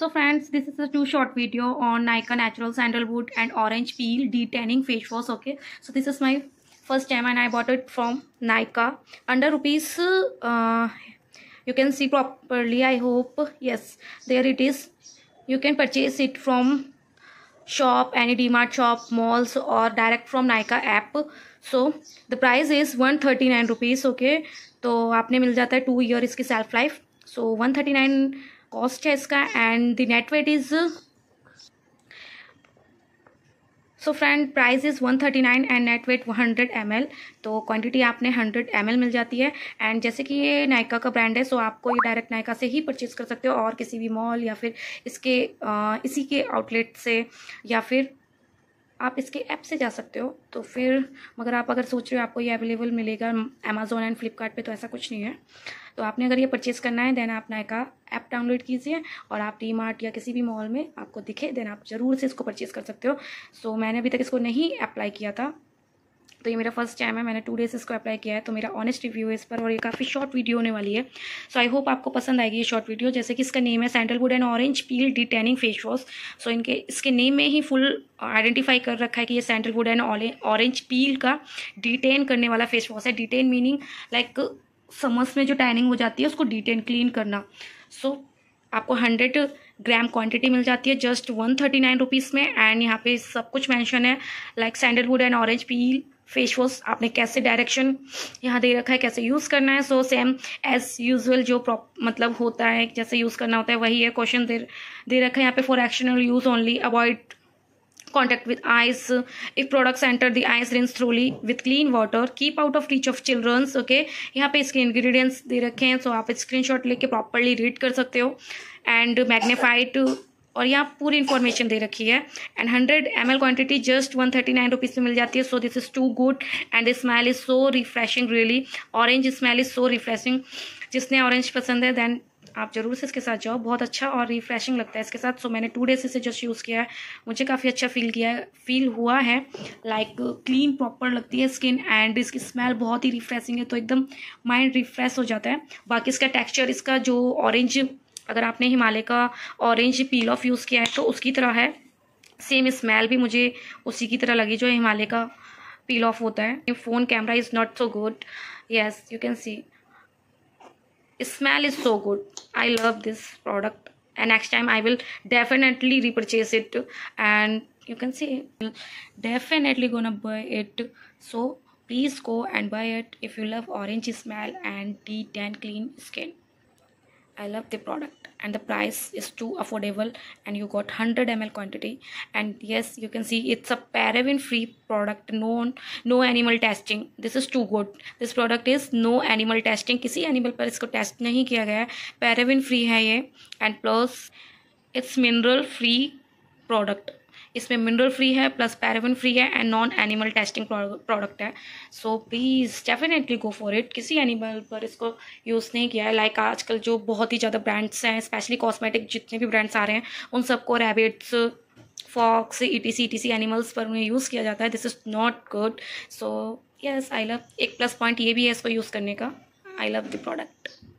So friends this is a too short video on Nykaa natural sandalwood and orange peel de tanning face wash okay so this is my first time and I bought it from Nykaa under rupees you can see properly I hope yes there it is you can purchase it from shop any D Mart shop malls और direct from Nykaa app so the price is one thirty nine rupees okay तो आपने मिल जाता है two year इसकी self life so one thirty nine cost है इसका and the net weight is so friend price is one thirty nine and net weight hundred M L तो quantity आपने हंड्रेड एम एल मिल जाती है एंड जैसे कि ये नायका का ब्रांड है सो आपको ये डायरेक्ट नायका से ही परचेज कर सकते हो और किसी भी मॉल या फिर इसके आ, इसी के आउटलेट से या फिर आप इसके ऐप से जा सकते हो तो फिर मगर आप अगर सोच रहे हो आपको ये अवेलेबल मिलेगा अमेजोन एंड फ्लिपकार्ट तो ऐसा कुछ नहीं है तो आपने अगर ये परचेज़ करना है देन आप नायका ऐप डाउनलोड कीजिए और आप डी मार्ट या किसी भी मॉल में आपको दिखे देन आप ज़रूर से इसको परचेज़ कर सकते हो सो so, मैंने अभी तक इसको नहीं अप्लाई किया था तो ये मेरा फर्स्ट टाइम है मैंने टू डेज इसको अप्लाई किया है तो मेरा ऑनेस्ट रिव्यू है इस पर और ये काफ़ी शॉर्ट वीडियो होने वाली है सो आई होप आपको पसंद आएगी ये शॉर्ट वीडियो जैसे कि इसका नेम है sandalwood and orange peel detanning face wash so इनके इसके नेम में ही फुल आइडेंटिफाई कर रखा है कि ये सैंडलवुड एंड ऑरेंज पील का डिटेन करने वाला फेस वॉश है डिटेन मीनिंग लाइक समर्स में जो टैनिंग हो जाती है उसको डीट एंड क्लीन करना सो आपको हंड्रेड ग्राम क्वांटिटी मिल जाती है just one thirty nine rupees में एंड यहाँ पे सब कुछ मेंशन है like sandalwood and orange peel face wash आपने कैसे डायरेक्शन यहाँ दे रखा है कैसे यूज़ करना है सो सेम एज यूजल जो प्रॉप मतलब होता है जैसे यूज़ करना होता है वही है क्वेश्चन दे दे रखा है यहाँ पे for external use only avoid contact with eyes if products enter the eyes rinse thoroughly with clean water keep out of reach of children okay यहाँ pe इसके ingredients दे रखे हैं सो आप leke properly read रीड कर सकते हो and to और यहाँ पूरी इन्फॉर्मेशन दे रखी है and hundred M L quantity just one thirty nine rupees में मिल जाती है so this is too good and smell is so refreshing really orange smell is so refreshing जिसने ऑरेंज पसंद है देन आप जरूर से इसके साथ जाओ बहुत अच्छा और रिफ्रेशिंग लगता है इसके साथ सो मैंने टू डेज इसे जस्ट यूज़ किया है मुझे काफ़ी अच्छा फील किया फील हुआ है लाइक क्लीन प्रॉपर लगती है स्किन एंड इसकी स्मेल बहुत ही रिफ्रेशिंग है तो एकदम माइंड रिफ्रेश हो जाता है बाकी इसका टेक्स्चर इसका जो ऑरेंज अगर आपने हिमालय का ऑरेंज पील ऑफ यूज़ किया है तो उसकी तरह है सेम स्मेल भी मुझे उसी की तरह लगी जो हिमालय का पील ऑफ होता है phone camera is not so good yes you can see smell is so good i love this product and next time i will definitely repurchase it and you can see definitely gonna buy it so please go and buy it if you love orange smell and t tan clean skin i love the product and the price is too affordable and you got 100 ml quantity and yes you can see it's a paraben free product no no animal testing this is too good this product is no animal testing किसी animal पर इसको test नहीं किया गया Paraben free free है And plus, it's mineral free product. इसमें mineral free है plus paraben free है and non animal testing product है so please definitely go for it किसी एनिमल पर इसको यूज़ नहीं किया है लाइक like आजकल जो बहुत ही ज़्यादा ब्रांड्स हैं स्पेशली कॉस्मेटिक जितने भी ब्रांड्स आ रहे हैं उन सबको rabbits fox E T C E T C animals पर उन्हें यूज़ किया जाता है this is not good so yes I love एक प्लस पॉइंट ये भी है इसको यूज़ करने का आई लव द प्रोडक्ट